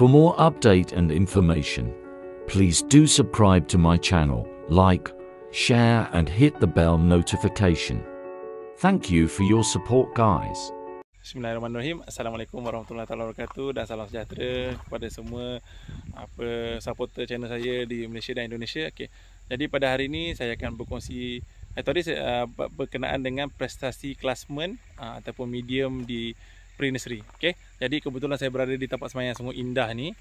For more update and information, please do subscribe to my channel, like, share and hit the bell notification. Thank you for your support guys. Bismillahirrahmanirrahim. Assalamualaikum warahmatullahi wabarakatuh dan salam sejahtera kepada semua apa supporter channel saya di Malaysia dan Indonesia. Okey. Jadi pada hari ini saya akan berkongsi eh, tadi ah, berkenaan dengan prestasi klasmen ah, ataupun medium di pre-nursery. Okey. Jadi kebetulan saya berada di tempat semayang sungguh indah ni.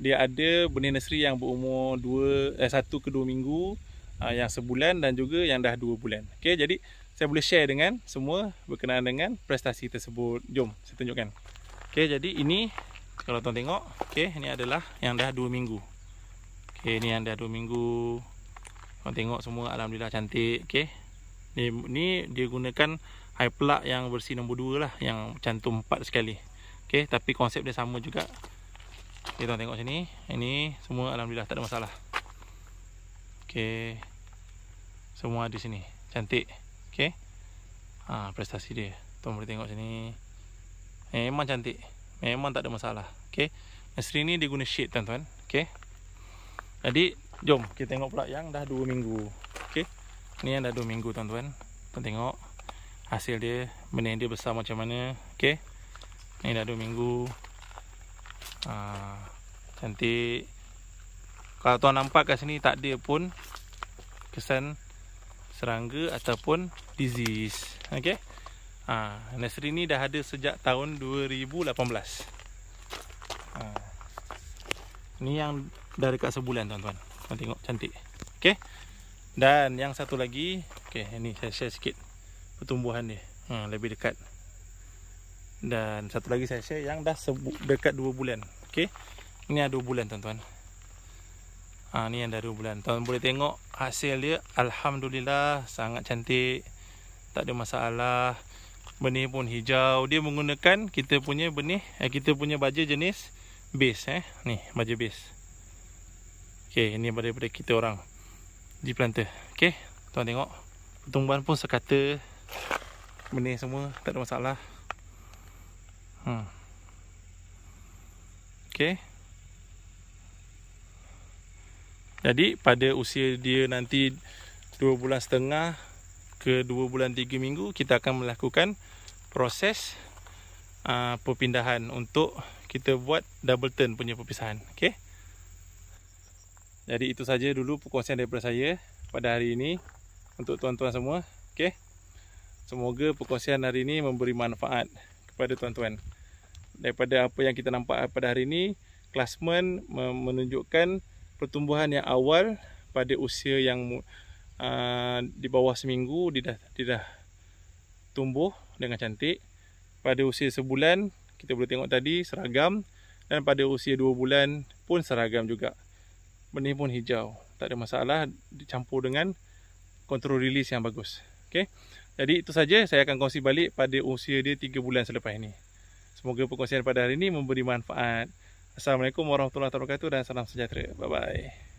Dia ada benih nursery yang berumur 2 eh 1 ke 2 minggu, uh, yang sebulan dan juga yang dah 2 bulan. Okay, jadi saya boleh share dengan semua berkenaan dengan prestasi tersebut. Jom saya tunjukkan. Okay, jadi ini kalau tuan tengok, okay, ini adalah yang dah 2 minggu. Okay, ini yang dah 2 minggu. Tuan tengok semua alhamdulillah cantik, Okay, Ni ni dia gunakan high plug yang versi nombor 2 lah yang cantum 4 sekali. Okay, tapi konsep dia sama juga. Okey, tuan tengok sini. Ini semua alhamdulillah tak ada masalah. Okay, Semua ada sini. Cantik. Okay, Ha, prestasi dia. Tuan boleh tengok sini. Memang cantik. Memang tak ada masalah. Okay, Mesri ni dia guna shade, tuan-tuan. Okey. Jadi, jom kita tengok pula yang dah 2 minggu. Okay, Ni yang dah 2 minggu, tuan-tuan. Tuan tengok hasil dia, benih dia besar macam mana. Okay. Ini dah 2 minggu. Ha, cantik. Kalau tuan nampak kat sini tak ada pun kesan serangga ataupun disease. Okey. Ha, nursery ni dah ada sejak tahun 2018. Ha. Ah, ni yang dah dekat sebulan tuan-tuan. Tuan tengok cantik. Okey. Dan yang satu lagi, okey, ini saya share sikit pertumbuhan dia. Ha, lebih dekat dan satu lagi saya share yang dah dekat 2 bulan okay? ini ada 2 bulan tuan-tuan ah ha, ni yang dah 2 bulan tuan boleh tengok hasil dia alhamdulillah sangat cantik tak ada masalah benih pun hijau dia menggunakan kita punya benih eh, kita punya baja jenis base eh ni baja base okey ini daripada kita orang di planter okey tuan tengok pertumbuhan pun sekata benih semua tak ada masalah Hmm. Okay. Jadi pada usia dia nanti dua bulan setengah ke dua bulan tiga minggu kita akan melakukan proses uh, perpindahan untuk kita buat double turn punya perpisahan. Okay. Jadi itu saja dulu perkongsian daripada saya pada hari ini untuk tuan-tuan semua. Okay. Semoga perkongsian hari ini memberi manfaat kepada tuan-tuan daripada apa yang kita nampak pada hari ini klasmen menunjukkan pertumbuhan yang awal pada usia yang uh, di bawah seminggu dia dah, dia dah tumbuh dengan cantik pada usia sebulan kita boleh tengok tadi seragam dan pada usia dua bulan pun seragam juga benih pun hijau tak ada masalah dicampur dengan kontrol release yang bagus okey jadi itu saja saya akan kongsi balik pada usia dia 3 bulan selepas ini. Semoga perkongsian pada hari ini memberi manfaat. Assalamualaikum warahmatullahi wabarakatuh dan salam sejahtera. Bye-bye.